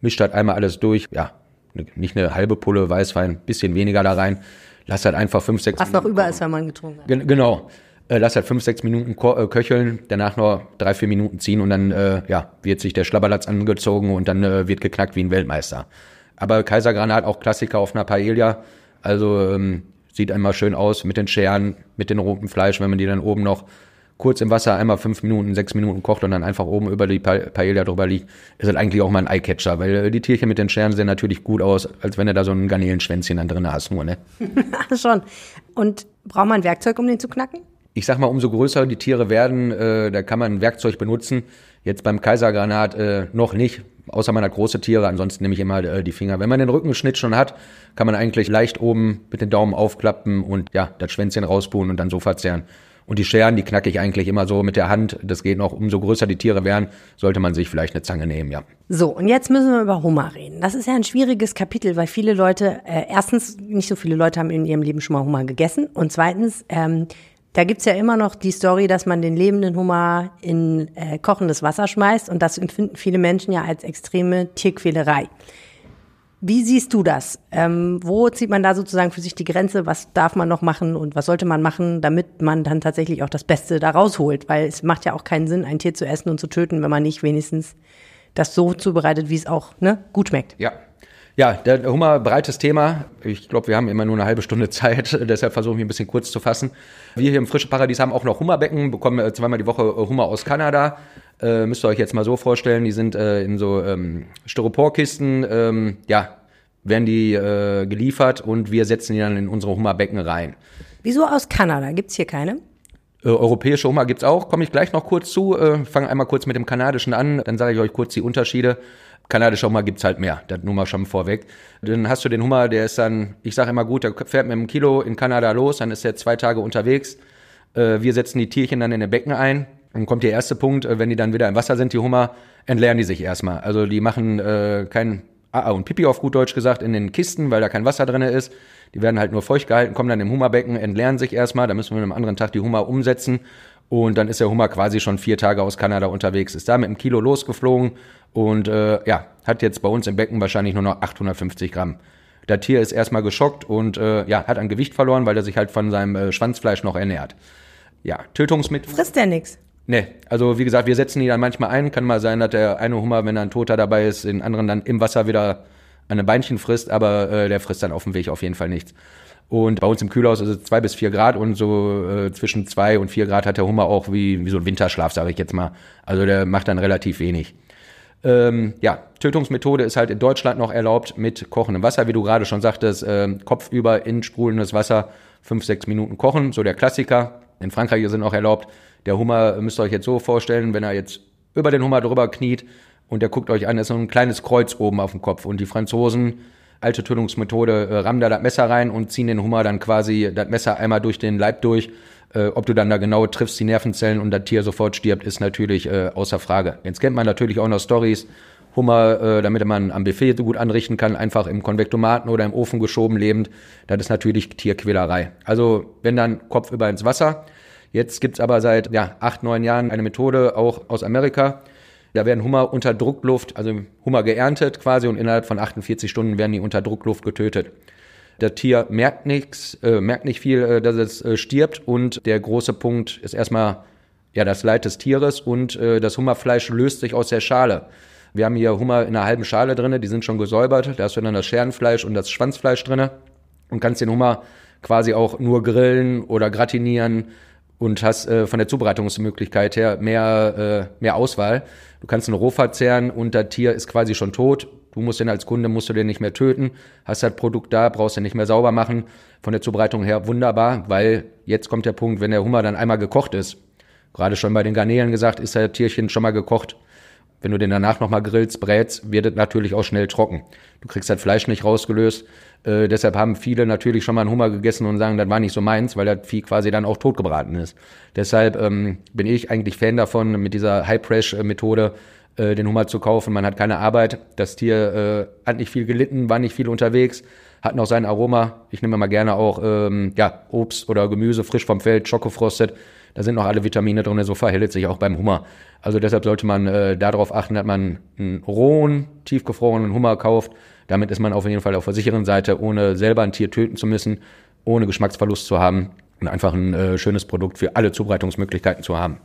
[SPEAKER 2] mische das einmal alles durch. Ja, ne, nicht eine halbe Pulle Weißwein, ein bisschen weniger da rein. Lass halt einfach fünf, sechs Was Minuten. Was
[SPEAKER 1] noch überall ist, wenn man getrunken
[SPEAKER 2] Gen genau. Äh, lass halt fünf, sechs Minuten äh, köcheln, danach nur drei, vier Minuten ziehen und dann äh, ja, wird sich der Schlabberlatz angezogen und dann äh, wird geknackt wie ein Weltmeister. Aber Kaisergranat auch Klassiker auf einer Paella. Also ähm, Sieht einmal schön aus mit den Scheren, mit dem roten Fleisch, wenn man die dann oben noch kurz im Wasser einmal fünf Minuten, sechs Minuten kocht und dann einfach oben über die pa Paella drüber liegt, ist das eigentlich auch mal ein Eyecatcher, weil äh, die Tierchen mit den Scheren sehen natürlich gut aus, als wenn du da so ein Garnelenschwänzchen dann drin hast, nur, ne?
[SPEAKER 1] Schon. Und braucht man ein Werkzeug, um den zu knacken?
[SPEAKER 2] Ich sag mal, umso größer die Tiere werden, äh, da kann man ein Werkzeug benutzen. Jetzt beim Kaisergranat äh, noch nicht, außer man hat große Tiere, ansonsten nehme ich immer äh, die Finger. Wenn man den Rückenschnitt schon hat, kann man eigentlich leicht oben mit den Daumen aufklappen und ja, das Schwänzchen rauspulen und dann so verzehren. Und die Scheren, die knacke ich eigentlich immer so mit der Hand. Das geht noch, umso größer die Tiere wären, sollte man sich vielleicht eine Zange nehmen, ja.
[SPEAKER 1] So, und jetzt müssen wir über Hummer reden. Das ist ja ein schwieriges Kapitel, weil viele Leute, äh, erstens, nicht so viele Leute haben in ihrem Leben schon mal Hummer gegessen. Und zweitens, ähm, da gibt es ja immer noch die Story, dass man den lebenden Hummer in äh, kochendes Wasser schmeißt und das empfinden viele Menschen ja als extreme Tierquälerei. Wie siehst du das? Ähm, wo zieht man da sozusagen für sich die Grenze? Was darf man noch machen und was sollte man machen, damit man dann tatsächlich auch das Beste da rausholt? Weil es macht ja auch keinen Sinn, ein Tier zu essen und zu töten, wenn man nicht wenigstens das so zubereitet, wie es auch ne, gut schmeckt.
[SPEAKER 2] Ja, ja, der Hummer, breites Thema. Ich glaube, wir haben immer nur eine halbe Stunde Zeit, deshalb versuche ich ein bisschen kurz zu fassen. Wir hier im Frische Paradies haben auch noch Hummerbecken, bekommen äh, zweimal die Woche Hummer aus Kanada. Äh, müsst ihr euch jetzt mal so vorstellen, die sind äh, in so ähm, Styroporkisten, ähm, ja, werden die äh, geliefert und wir setzen die dann in unsere Hummerbecken rein.
[SPEAKER 1] Wieso aus Kanada? Gibt es hier keine?
[SPEAKER 2] Äh, europäische Hummer gibt es auch, komme ich gleich noch kurz zu. Äh, Fange einmal kurz mit dem kanadischen an, dann sage ich euch kurz die Unterschiede kanadischer Hummer gibt es halt mehr, das nur mal schon vorweg. Dann hast du den Hummer, der ist dann, ich sage immer gut, der fährt mit einem Kilo in Kanada los, dann ist er zwei Tage unterwegs. Äh, wir setzen die Tierchen dann in den Becken ein, dann kommt der erste Punkt, äh, wenn die dann wieder im Wasser sind, die Hummer, entleeren die sich erstmal. Also die machen äh, kein AA und Pipi auf gut Deutsch gesagt in den Kisten, weil da kein Wasser drin ist. Die werden halt nur feucht gehalten, kommen dann im Hummerbecken, entleeren sich erstmal. Da müssen wir am anderen Tag die Hummer umsetzen und dann ist der Hummer quasi schon vier Tage aus Kanada unterwegs, ist da mit einem Kilo losgeflogen und äh, ja, hat jetzt bei uns im Becken wahrscheinlich nur noch 850 Gramm. Der Tier ist erstmal geschockt und äh, ja, hat an Gewicht verloren, weil er sich halt von seinem äh, Schwanzfleisch noch ernährt. Ja, Tötungsmittel. Frisst der nichts? Nee, also wie gesagt, wir setzen ihn dann manchmal ein. Kann mal sein, dass der eine Hummer, wenn er ein Toter dabei ist, den anderen dann im Wasser wieder eine Beinchen frisst, aber äh, der frisst dann auf dem Weg auf jeden Fall nichts. Und bei uns im Kühlhaus ist also es zwei bis vier Grad und so äh, zwischen zwei und vier Grad hat der Hummer auch wie, wie so ein Winterschlaf, sage ich jetzt mal. Also der macht dann relativ wenig. Ähm, ja, Tötungsmethode ist halt in Deutschland noch erlaubt mit kochendem Wasser, wie du gerade schon sagtest, äh, kopfüber in sprudelndes Wasser, fünf, sechs Minuten kochen, so der Klassiker. In Frankreich sind auch erlaubt. Der Hummer müsst ihr euch jetzt so vorstellen, wenn er jetzt über den Hummer drüber kniet und der guckt euch an, ist so ein kleines Kreuz oben auf dem Kopf. Und die Franzosen, alte Tötungsmethode, äh, ramm da das Messer rein und ziehen den Hummer dann quasi das Messer einmal durch den Leib durch. Äh, ob du dann da genau triffst, die Nervenzellen und das Tier sofort stirbt, ist natürlich äh, außer Frage. Jetzt kennt man natürlich auch noch Stories. Hummer, äh, damit man am Buffet so gut anrichten kann, einfach im Konvektomaten oder im Ofen geschoben lebend. Das ist natürlich Tierquälerei. Also wenn dann Kopf über ins Wasser. Jetzt gibt's aber seit ja, acht, neun Jahren eine Methode, auch aus Amerika, da werden Hummer unter Druckluft, also Hummer geerntet quasi und innerhalb von 48 Stunden werden die unter Druckluft getötet. Das Tier merkt nichts, äh, merkt nicht viel, äh, dass es äh, stirbt und der große Punkt ist erstmal ja das Leid des Tieres und äh, das Hummerfleisch löst sich aus der Schale. Wir haben hier Hummer in einer halben Schale drinne, die sind schon gesäubert, da hast du dann das Scherenfleisch und das Schwanzfleisch drinne und kannst den Hummer quasi auch nur grillen oder gratinieren und hast äh, von der Zubereitungsmöglichkeit her mehr, äh, mehr Auswahl. Du kannst ihn roh verzehren und das Tier ist quasi schon tot. Du musst den als Kunde, musst du den nicht mehr töten, hast das Produkt da, brauchst den nicht mehr sauber machen. Von der Zubereitung her wunderbar, weil jetzt kommt der Punkt, wenn der Hummer dann einmal gekocht ist, gerade schon bei den Garnelen gesagt, ist das Tierchen schon mal gekocht. Wenn du den danach nochmal grillst, brätst, wird es natürlich auch schnell trocken. Du kriegst das Fleisch nicht rausgelöst. Äh, deshalb haben viele natürlich schon mal einen Hummer gegessen und sagen, das war nicht so meins, weil das Vieh quasi dann auch totgebraten ist. Deshalb ähm, bin ich eigentlich Fan davon, mit dieser high presh methode äh, den Hummer zu kaufen. Man hat keine Arbeit, das Tier äh, hat nicht viel gelitten, war nicht viel unterwegs, hat noch sein Aroma. Ich nehme mal gerne auch ähm, ja, Obst oder Gemüse frisch vom Feld, schokofrostet. Da sind noch alle Vitamine drin, so verhält sich auch beim Hummer. Also deshalb sollte man äh, darauf achten, dass man einen rohen, tiefgefrorenen Hummer kauft, damit ist man auf jeden Fall auf der sicheren Seite, ohne selber ein Tier töten zu müssen, ohne Geschmacksverlust zu haben und einfach ein äh, schönes Produkt für alle Zubereitungsmöglichkeiten zu haben.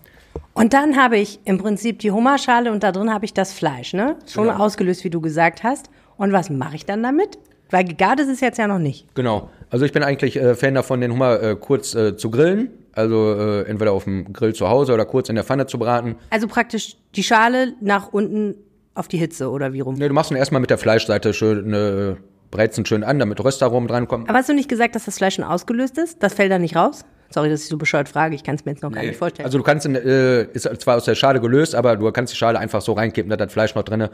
[SPEAKER 1] Und dann habe ich im Prinzip die Hummerschale und da drin habe ich das Fleisch, ne? Schon genau. ausgelöst, wie du gesagt hast. Und was mache ich dann damit? Weil gegart ist es jetzt ja noch nicht.
[SPEAKER 2] Genau. Also ich bin eigentlich äh, Fan davon, den Hummer äh, kurz äh, zu grillen. Also äh, entweder auf dem Grill zu Hause oder kurz in der Pfanne zu braten.
[SPEAKER 1] Also praktisch die Schale nach unten
[SPEAKER 2] auf die Hitze oder wie rum? Nee, du machst ihn erstmal mit der Fleischseite schön, ne, brätst ihn schön an, damit Röstaromen drankommen.
[SPEAKER 1] Aber hast du nicht gesagt, dass das Fleisch schon ausgelöst ist? Das fällt da nicht raus? Sorry, dass ich so bescheuert frage. Ich kann es mir jetzt noch nee. gar nicht vorstellen. Also du
[SPEAKER 2] kannst, ihn, äh, ist zwar aus der Schale gelöst, aber du kannst die Schale einfach so reinkippen, dass das Fleisch noch drin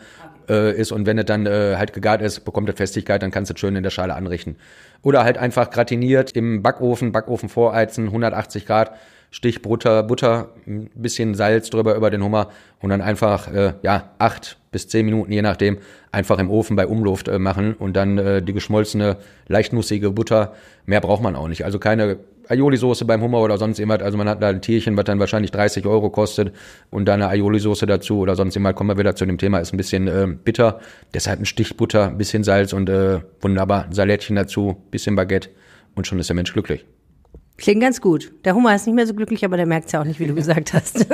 [SPEAKER 2] äh, ist. Und wenn es dann äh, halt gegart ist, bekommt es Festigkeit, dann kannst du es schön in der Schale anrichten. Oder halt einfach gratiniert im Backofen, Backofen voreizen, 180 Grad Stich Butter, Butter, ein bisschen Salz drüber über den Hummer und dann einfach, äh, ja, acht bis zehn Minuten, je nachdem, einfach im Ofen bei Umluft äh, machen und dann äh, die geschmolzene, leichtnussige Butter. Mehr braucht man auch nicht. Also keine Aioli-Soße beim Hummer oder sonst irgendwas. Also man hat da ein Tierchen, was dann wahrscheinlich 30 Euro kostet und dann eine Aioli-Soße dazu oder sonst irgendwas. Kommen wir wieder zu dem Thema, ist ein bisschen äh, bitter. Deshalb ein Stich Butter, ein bisschen Salz und äh, wunderbar ein Salätchen dazu, bisschen Baguette und schon ist der Mensch glücklich.
[SPEAKER 1] Klingt ganz gut. Der Hummer ist nicht mehr so glücklich, aber der merkt es ja auch nicht, wie du gesagt hast.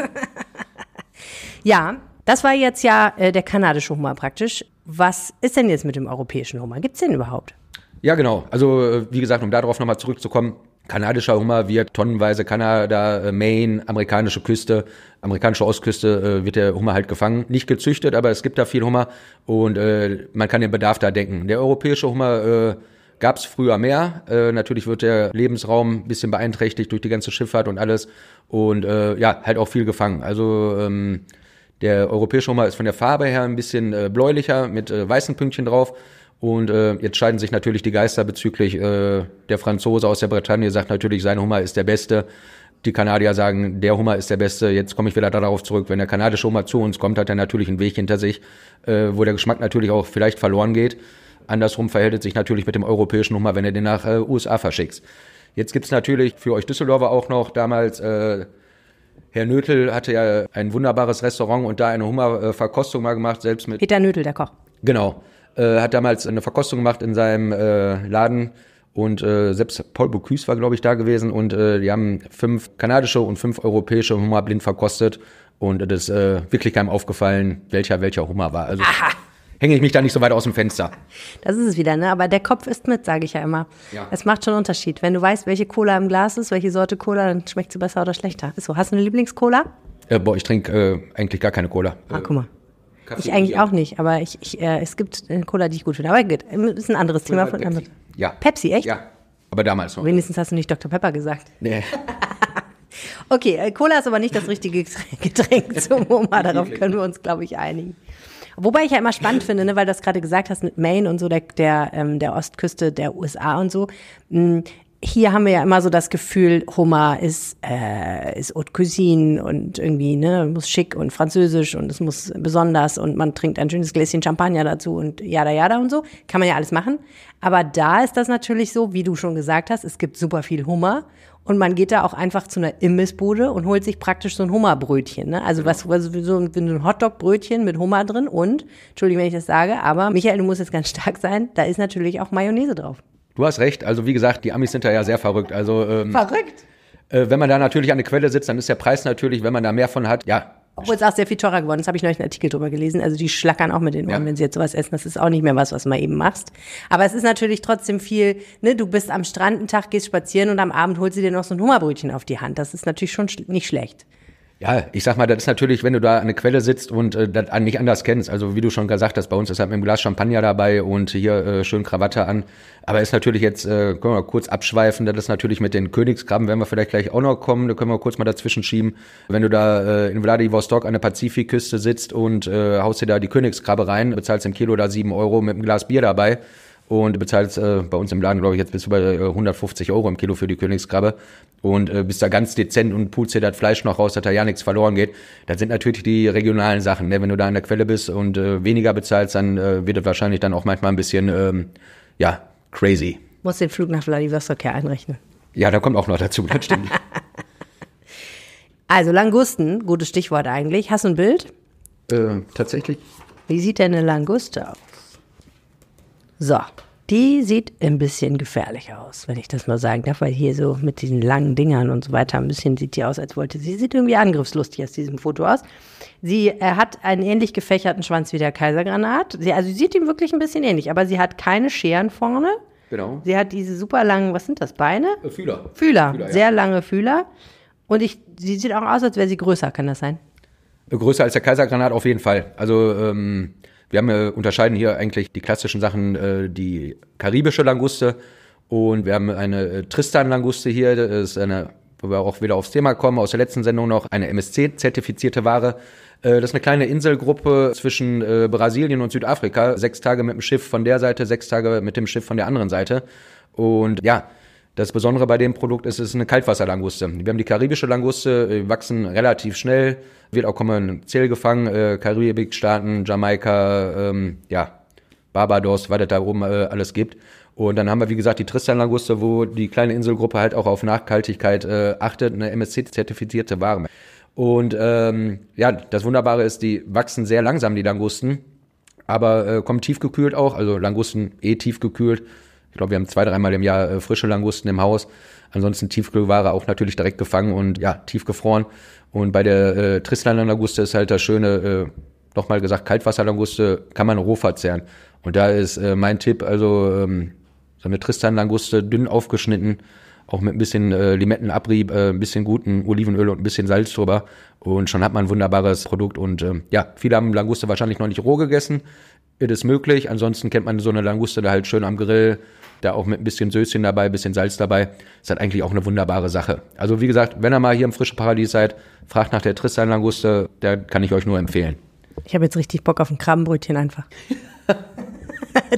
[SPEAKER 1] ja, das war jetzt ja äh, der kanadische Hummer praktisch. Was ist denn jetzt mit dem europäischen Hummer? Gibt es den überhaupt?
[SPEAKER 2] Ja, genau. Also, äh, wie gesagt, um darauf nochmal zurückzukommen, kanadischer Hummer wird tonnenweise Kanada, äh, Maine, amerikanische Küste, amerikanische Ostküste äh, wird der Hummer halt gefangen. Nicht gezüchtet, aber es gibt da viel Hummer und äh, man kann den Bedarf da denken. Der europäische Hummer äh, Gab es früher mehr. Äh, natürlich wird der Lebensraum ein bisschen beeinträchtigt durch die ganze Schifffahrt und alles. Und äh, ja, halt auch viel gefangen. Also ähm, der europäische Hummer ist von der Farbe her ein bisschen äh, bläulicher mit äh, weißen Pünktchen drauf. Und äh, jetzt scheiden sich natürlich die Geister bezüglich äh, der Franzose aus der Bretagne, sagt natürlich, sein Hummer ist der beste. Die Kanadier sagen, der Hummer ist der beste. Jetzt komme ich wieder darauf zurück. Wenn der kanadische Hummer zu uns kommt, hat er natürlich einen Weg hinter sich, äh, wo der Geschmack natürlich auch vielleicht verloren geht. Andersrum verhält es sich natürlich mit dem europäischen Hummer, wenn du den nach äh, USA verschickst. Jetzt gibt's natürlich für euch Düsseldorfer auch noch damals äh, Herr Nötel hatte ja ein wunderbares Restaurant und da eine Hummerverkostung mal gemacht, selbst mit. Peter Nötel, der Koch. Genau. Äh, hat damals eine Verkostung gemacht in seinem äh, Laden und äh, selbst Paul Bocuse war, glaube ich, da gewesen und äh, die haben fünf kanadische und fünf europäische Hummer blind verkostet und das ist äh, wirklich keinem aufgefallen, welcher welcher Hummer war. Also, Aha hänge ich mich da nicht so weit aus dem Fenster.
[SPEAKER 1] Das ist es wieder, ne? Aber der Kopf ist mit, sage ich ja immer. Ja. Es macht schon einen Unterschied. Wenn du weißt, welche Cola im Glas ist, welche Sorte Cola, dann schmeckt sie besser oder schlechter. so. Hast du eine Lieblingscola?
[SPEAKER 2] Äh, boah, ich trinke äh, eigentlich gar keine Cola.
[SPEAKER 1] Ah, guck mal. Äh, Kaffee ich eigentlich auch nicht, aber ich, ich äh, es gibt äh, Cola, die ich gut finde. Aber gut, ist ein anderes Cola Thema von Pepsi. Anderen. Ja. Pepsi, echt? Ja, aber damals noch. Wenigstens hast du nicht Dr. Pepper gesagt. Nee. okay, äh, Cola ist aber nicht das richtige Getränk zum Oma. Darauf können wir uns, glaube ich, einigen. Wobei ich ja immer spannend finde, ne, weil du das gerade gesagt hast mit Maine und so, der, der, ähm, der Ostküste der USA und so. Mm, hier haben wir ja immer so das Gefühl, Hummer ist, äh, ist Haute Cuisine und irgendwie, ne, muss schick und französisch und es muss besonders und man trinkt ein schönes Gläschen Champagner dazu und jada jada und so. Kann man ja alles machen. Aber da ist das natürlich so, wie du schon gesagt hast, es gibt super viel Hummer und man geht da auch einfach zu einer Imbissbude und holt sich praktisch so ein Hummerbrötchen. Ne? Also genau. was was so ein, so ein Hotdogbrötchen mit Hummer drin und, Entschuldigung, wenn ich das sage, aber Michael, du musst jetzt ganz stark sein, da ist natürlich auch Mayonnaise drauf.
[SPEAKER 2] Du hast recht. Also wie gesagt, die Amis sind da ja sehr verrückt. Also ähm, verrückt. Äh, wenn man da natürlich an der Quelle sitzt, dann ist der Preis natürlich, wenn man da mehr von hat, ja.
[SPEAKER 1] Obwohl es auch sehr viel teurer geworden ist, habe ich neulich einen Artikel drüber gelesen. Also die schlackern auch mit den Ohren, ja. wenn sie jetzt sowas essen. Das ist auch nicht mehr was, was man eben machst. Aber es ist natürlich trotzdem viel, ne, du bist am Strand einen Tag, gehst spazieren und am Abend holst du dir noch so ein Hummerbrötchen auf die Hand. Das ist natürlich schon nicht schlecht.
[SPEAKER 2] Ja, ich sag mal, das ist natürlich, wenn du da an der Quelle sitzt und äh, das nicht anders kennst. Also wie du schon gesagt hast, bei uns ist halt mit einem Glas Champagner dabei und hier äh, schön Krawatte an. Aber ist natürlich jetzt, äh, können wir mal kurz abschweifen, das ist natürlich mit den Königskrabben, werden wir vielleicht gleich auch noch kommen, da können wir kurz mal dazwischen schieben. Wenn du da äh, in Vladivostok an der Pazifikküste sitzt und äh, haust dir da die Königskrabbe rein, bezahlst im Kilo da sieben Euro mit einem Glas Bier dabei und bezahlst äh, bei uns im Laden, glaube ich, jetzt bist du bei äh, 150 Euro im Kilo für die Königskrabbe und äh, bist da ganz dezent und putzt dir das Fleisch noch raus, dass da ja nichts verloren geht. Das sind natürlich die regionalen Sachen. Ne? Wenn du da an der Quelle bist und äh, weniger bezahlst, dann äh, wird es wahrscheinlich dann auch manchmal ein bisschen, ähm, ja, crazy.
[SPEAKER 1] musst den Flug nach Vladivostok einrechnen.
[SPEAKER 2] Ja, da kommt auch noch dazu, das stimmt.
[SPEAKER 1] also Langusten, gutes Stichwort eigentlich. Hast du ein Bild?
[SPEAKER 2] Äh, tatsächlich.
[SPEAKER 1] Wie sieht denn eine Languste aus? So, die sieht ein bisschen gefährlich aus, wenn ich das mal sagen darf, weil hier so mit diesen langen Dingern und so weiter ein bisschen sieht die aus, als wollte sie. sieht irgendwie angriffslustig aus diesem Foto aus. Sie äh, hat einen ähnlich gefächerten Schwanz wie der Kaisergranat. Sie, also sie sieht ihm wirklich ein bisschen ähnlich, aber sie hat keine Scheren vorne. Genau. Sie hat diese super langen, was sind das, Beine? Äh, Fühler. Fühler, Fühler sehr lange Fühler. Und ich, sie sieht auch aus, als wäre sie größer, kann das sein?
[SPEAKER 2] Äh, größer als der Kaisergranat auf jeden Fall. Also ähm, wir haben, äh, unterscheiden hier eigentlich die klassischen Sachen, äh, die karibische Languste und wir haben eine äh, Tristan-Languste hier, das ist eine, wo wir auch wieder aufs Thema kommen, aus der letzten Sendung noch, eine MSC-zertifizierte Ware. Äh, das ist eine kleine Inselgruppe zwischen äh, Brasilien und Südafrika. Sechs Tage mit dem Schiff von der Seite, sechs Tage mit dem Schiff von der anderen Seite. Und ja, das Besondere bei dem Produkt ist, es ist eine Kaltwasserlanguste. Wir haben die karibische Languste, die äh, wachsen relativ schnell, wird auch kommerziell gefangen, äh, Karibikstaaten, Jamaika, ähm, ja, Barbados, was es da oben äh, alles gibt. Und dann haben wir, wie gesagt, die Tristan-Languste, wo die kleine Inselgruppe halt auch auf Nachhaltigkeit äh, achtet, eine MSC-zertifizierte Ware. Und ähm, ja, das Wunderbare ist, die wachsen sehr langsam, die Langusten, aber äh, kommen tiefgekühlt auch, also Langusten eh tiefgekühlt, ich glaube, wir haben zwei, dreimal im Jahr äh, frische Langusten im Haus. Ansonsten Tiefkühlware auch natürlich direkt gefangen und ja, tiefgefroren. Und bei der äh, Trislaner Languste ist halt das Schöne, äh, nochmal gesagt, Kaltwasserlanguste kann man roh verzehren. Und da ist äh, mein Tipp, also ähm, so eine Tristan-Languste dünn aufgeschnitten, auch mit ein bisschen äh, Limettenabrieb, äh, ein bisschen guten Olivenöl und ein bisschen Salz drüber. Und schon hat man ein wunderbares Produkt. Und ähm, ja, viele haben Languste wahrscheinlich noch nicht roh gegessen ist is möglich. Ansonsten kennt man so eine Languste da halt schön am Grill, da auch mit ein bisschen Söschen dabei, ein bisschen Salz dabei. Ist halt eigentlich auch eine wunderbare Sache. Also wie gesagt, wenn ihr mal hier im frischen Paradies seid, fragt nach der Tristan-Languste, da kann ich euch nur empfehlen.
[SPEAKER 1] Ich habe jetzt richtig Bock auf ein Krabbenbrötchen einfach.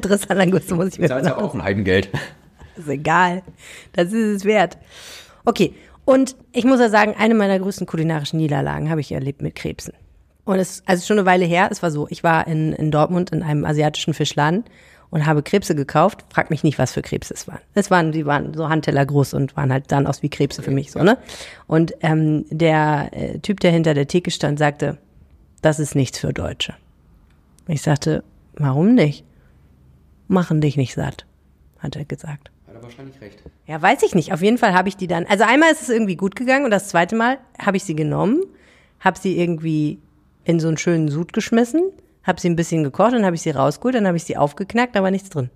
[SPEAKER 1] Tristan-Languste muss ich mir Das ist also auch ein Heidengeld. Ist egal. Das ist es wert. Okay. Und ich muss ja sagen, eine meiner größten kulinarischen Niederlagen habe ich erlebt mit Krebsen. Und es also schon eine Weile her, es war so, ich war in, in Dortmund in einem asiatischen Fischladen und habe Krebse gekauft. Frag mich nicht, was für Krebse es waren. Es waren, die waren so Handteller groß und waren halt dann aus wie Krebse für mich so, ne? Und ähm, der äh, Typ, der hinter der Theke stand, sagte, das ist nichts für Deutsche. Ich sagte, warum nicht? Machen dich nicht satt, hat er gesagt. Hat er wahrscheinlich recht. Ja, weiß ich nicht. Auf jeden Fall habe ich die dann. Also einmal ist es irgendwie gut gegangen und das zweite Mal habe ich sie genommen, habe sie irgendwie in so einen schönen Sud geschmissen, habe sie ein bisschen gekocht, dann habe ich sie rausgeholt, dann habe ich sie aufgeknackt, da war nichts drin.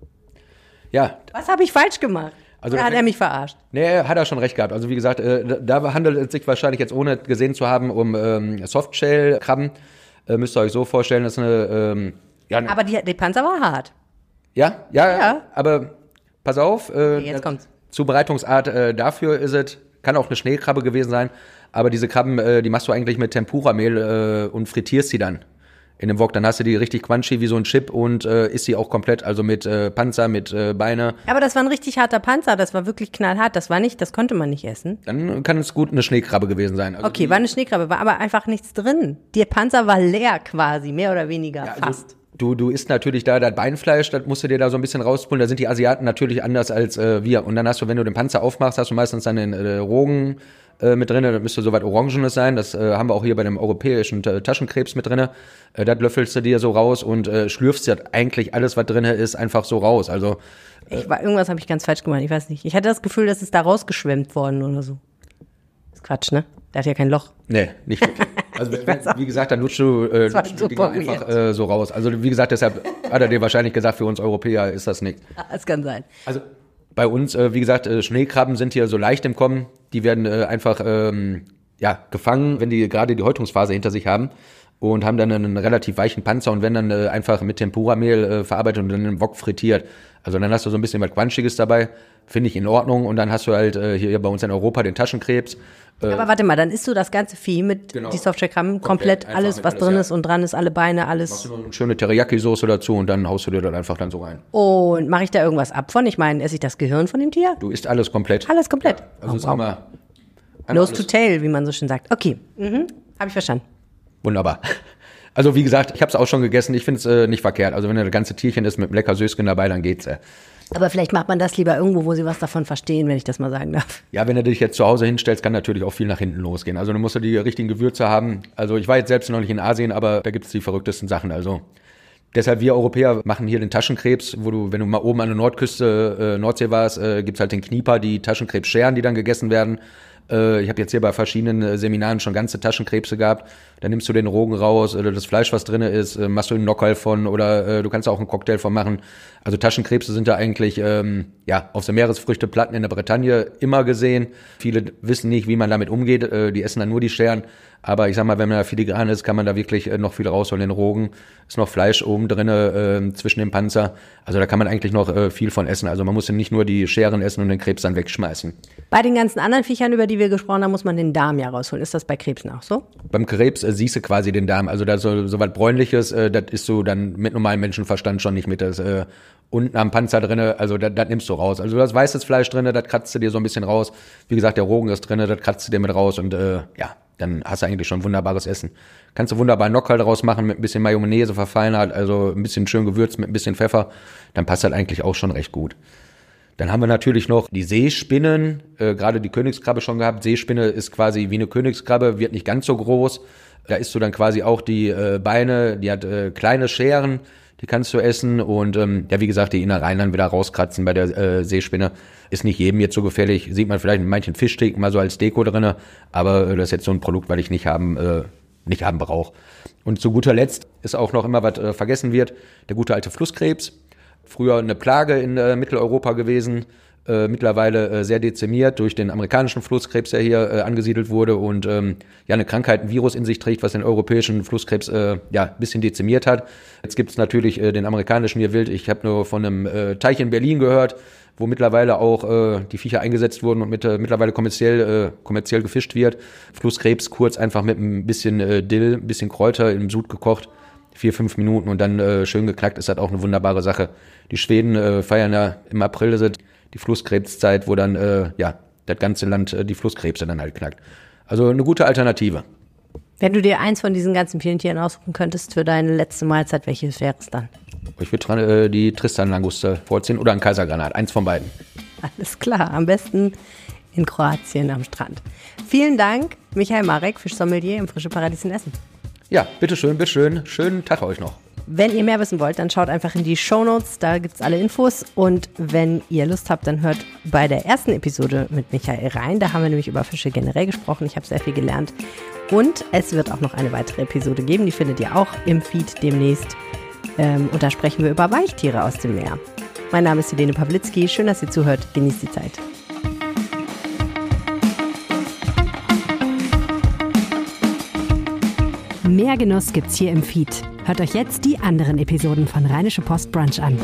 [SPEAKER 1] Ja. Was habe ich falsch gemacht? Also, hat er mich verarscht?
[SPEAKER 2] Nee, hat er schon recht gehabt. Also wie gesagt, äh, da handelt es sich wahrscheinlich jetzt ohne gesehen zu haben um ähm, Softshell-Krabben. Äh, müsst ihr euch so vorstellen, dass eine... Ähm, ja, ne
[SPEAKER 1] aber die, der Panzer war hart.
[SPEAKER 2] Ja, ja, ja. aber pass auf. Äh, okay, jetzt kommt's. Zubereitungsart äh, dafür ist es, kann auch eine Schneekrabbe gewesen sein, aber diese Krabben, äh, die machst du eigentlich mit Tempura-Mehl äh, und frittierst sie dann in dem Wok. Dann hast du die richtig crunchy wie so ein Chip und äh, isst sie auch komplett, also mit äh, Panzer, mit äh, Beine.
[SPEAKER 1] Aber das war ein richtig harter Panzer, das war wirklich knallhart. Das war nicht, das konnte man nicht essen.
[SPEAKER 2] Dann kann es gut eine Schneekrabbe gewesen sein. Also okay, war eine
[SPEAKER 1] Schneekrabbe, war aber einfach nichts drin. Der Panzer war leer quasi, mehr oder weniger, ja, fast.
[SPEAKER 2] Also du, du isst natürlich da das Beinfleisch, das musst du dir da so ein bisschen rauspulen. Da sind die Asiaten natürlich anders als äh, wir. Und dann hast du, wenn du den Panzer aufmachst, hast du meistens dann den äh, Rogen, äh, mit drin, das müsste soweit Orangenes sein, das äh, haben wir auch hier bei dem europäischen äh, Taschenkrebs mit drin. Äh, das löffelst du dir so raus und äh, schlürfst ja eigentlich alles, was drin ist, einfach so raus. Also äh
[SPEAKER 1] war, irgendwas habe ich ganz falsch gemacht, ich weiß nicht. Ich hatte das Gefühl, dass es da rausgeschwemmt worden oder so. ist Quatsch, ne? Der hat ja kein Loch.
[SPEAKER 2] Nee, nicht wirklich. Also wie gesagt, dann lutscht du, äh, lutscht so einfach äh, so raus. Also wie gesagt, deshalb hat er dir wahrscheinlich gesagt, für uns Europäer ist das nichts.
[SPEAKER 1] Ah, es kann sein. Also
[SPEAKER 2] bei uns, äh, wie gesagt, äh, Schneekrabben sind hier so leicht im Kommen. Die werden äh, einfach ähm, ja, gefangen, wenn die gerade die Häutungsphase hinter sich haben und haben dann einen relativ weichen Panzer und werden dann äh, einfach mit Tempura-Mehl äh, verarbeitet und dann im Wok frittiert. Also dann hast du so ein bisschen was Quanschiges dabei, finde ich in Ordnung. Und dann hast du halt äh, hier bei uns in Europa den Taschenkrebs. Äh, Aber
[SPEAKER 1] warte mal, dann isst du das ganze Vieh mit, genau. die Softshake haben, komplett, komplett alles, was alles, drin ja. ist und dran ist, alle Beine, alles. Machst du eine
[SPEAKER 2] schöne Teriyaki-Soße dazu und dann haust du dir das einfach dann so rein.
[SPEAKER 1] und mache ich da irgendwas ab von? Ich meine, esse ich das Gehirn von dem Tier? Du isst
[SPEAKER 2] alles komplett. Alles komplett. Ja, also oh, ist wow. immer... Nose alles. to
[SPEAKER 1] tail, wie man so schön sagt. Okay, mhm. habe ich verstanden.
[SPEAKER 2] Wunderbar. Also wie gesagt, ich habe es auch schon gegessen. Ich finde es äh, nicht verkehrt. Also wenn da das ganze Tierchen ist mit einem lecker Süßchen dabei, dann geht's. Äh.
[SPEAKER 1] Aber vielleicht macht man das lieber irgendwo, wo sie was davon verstehen, wenn ich das mal sagen darf.
[SPEAKER 2] Ja, wenn du dich jetzt zu Hause hinstellst, kann natürlich auch viel nach hinten losgehen. Also du musst ja die richtigen Gewürze haben. Also ich war jetzt selbst noch nicht in Asien, aber da gibt's die verrücktesten Sachen. Also Deshalb, wir Europäer machen hier den Taschenkrebs, wo du, wenn du mal oben an der Nordküste, äh, Nordsee warst, äh, gibt's halt den Knieper, die Taschenkrebsscheren, die dann gegessen werden. Äh, ich habe jetzt hier bei verschiedenen äh, Seminaren schon ganze Taschenkrebse gehabt. Da nimmst du den Rogen raus oder das Fleisch, was drin ist, äh, machst du einen Nockerl von oder äh, du kannst auch einen Cocktail von machen. Also Taschenkrebse sind da eigentlich ähm, ja auf der Meeresfrüchteplatten in der Bretagne immer gesehen. Viele wissen nicht, wie man damit umgeht. Äh, die essen dann nur die Scheren. Aber ich sag mal, wenn man da filigran ist, kann man da wirklich äh, noch viel rausholen. Den Rogen ist noch Fleisch oben drin äh, zwischen dem Panzer. Also da kann man eigentlich noch äh, viel von essen. Also man muss nicht nur die Scheren essen und den Krebs dann wegschmeißen.
[SPEAKER 1] Bei den ganzen anderen Viechern, über die wir gesprochen haben, muss man den Darm ja rausholen. Ist das bei Krebsen auch so?
[SPEAKER 2] Beim Krebs äh, siehst du quasi den Darm. Also da so, so was Bräunliches, äh, das ist so dann mit normalem Menschenverstand schon nicht mit. Das, äh, unten am Panzer drinne, also das, das nimmst du raus. Also das weißes Fleisch drinne, das kratzt du dir so ein bisschen raus. Wie gesagt, der Rogen ist drinne, das kratzt du dir mit raus und äh, ja, dann hast du eigentlich schon wunderbares Essen. Kannst du wunderbar Nockerl draus machen mit ein bisschen Mayonnaise verfeinert, also ein bisschen schön gewürzt mit ein bisschen Pfeffer, dann passt das eigentlich auch schon recht gut. Dann haben wir natürlich noch die Seespinnen, äh, gerade die Königskrabbe schon gehabt. Seespinne ist quasi wie eine Königskrabbe, wird nicht ganz so groß. Da isst du dann quasi auch die äh, Beine, die hat äh, kleine Scheren die kannst du essen. Und ähm, ja, wie gesagt, die Innereien dann wieder rauskratzen bei der äh, Seespinne. Ist nicht jedem jetzt so gefährlich. Sieht man vielleicht in manchen Fischsteken mal so als Deko drinne, aber äh, das ist jetzt so ein Produkt, weil ich nicht haben, äh, nicht haben brauche. Und zu guter Letzt ist auch noch immer was äh, vergessen wird, der gute alte Flusskrebs. Früher eine Plage in äh, Mitteleuropa gewesen äh, mittlerweile äh, sehr dezimiert durch den amerikanischen Flusskrebs, der hier äh, angesiedelt wurde und ähm, ja eine Krankheit, ein Virus in sich trägt, was den europäischen Flusskrebs äh, ja ein bisschen dezimiert hat. Jetzt gibt's natürlich äh, den amerikanischen hier wild. Ich habe nur von einem äh, Teich in Berlin gehört, wo mittlerweile auch äh, die Viecher eingesetzt wurden und mit, äh, mittlerweile kommerziell, äh, kommerziell gefischt wird. Flusskrebs kurz einfach mit ein bisschen äh, Dill, ein bisschen Kräuter im Sud gekocht vier, fünf Minuten und dann äh, schön geknackt, ist halt auch eine wunderbare Sache. Die Schweden äh, feiern ja im April sind die Flusskrebszeit, wo dann, äh, ja, das ganze Land äh, die Flusskrebse dann halt knackt. Also eine gute Alternative.
[SPEAKER 1] Wenn du dir eins von diesen ganzen vielen Tieren aussuchen könntest für deine letzte Mahlzeit, welches wäre es dann?
[SPEAKER 2] Ich würde äh, die Tristan-Languste vorziehen oder ein Kaisergranat. Eins von beiden.
[SPEAKER 1] Alles klar. Am besten in Kroatien am Strand. Vielen Dank, Michael Marek, Fischsommelier im Frische Paradies in Essen.
[SPEAKER 2] Ja, bitteschön, bitteschön. Schönen Tag euch noch.
[SPEAKER 1] Wenn ihr mehr wissen wollt, dann schaut einfach in die Show Notes, da gibt es alle Infos. Und wenn ihr Lust habt, dann hört bei der ersten Episode mit Michael rein. Da haben wir nämlich über Fische generell gesprochen. Ich habe sehr viel gelernt. Und es wird auch noch eine weitere Episode geben, die findet ihr auch im Feed demnächst. Ähm, und da sprechen wir über Weichtiere aus dem Meer. Mein Name ist Helene Pawlitzki. Schön, dass ihr zuhört. Genießt die Zeit. Mehr Genuss gibt's hier im Feed. Hört euch jetzt die anderen Episoden von Rheinische Post Brunch an.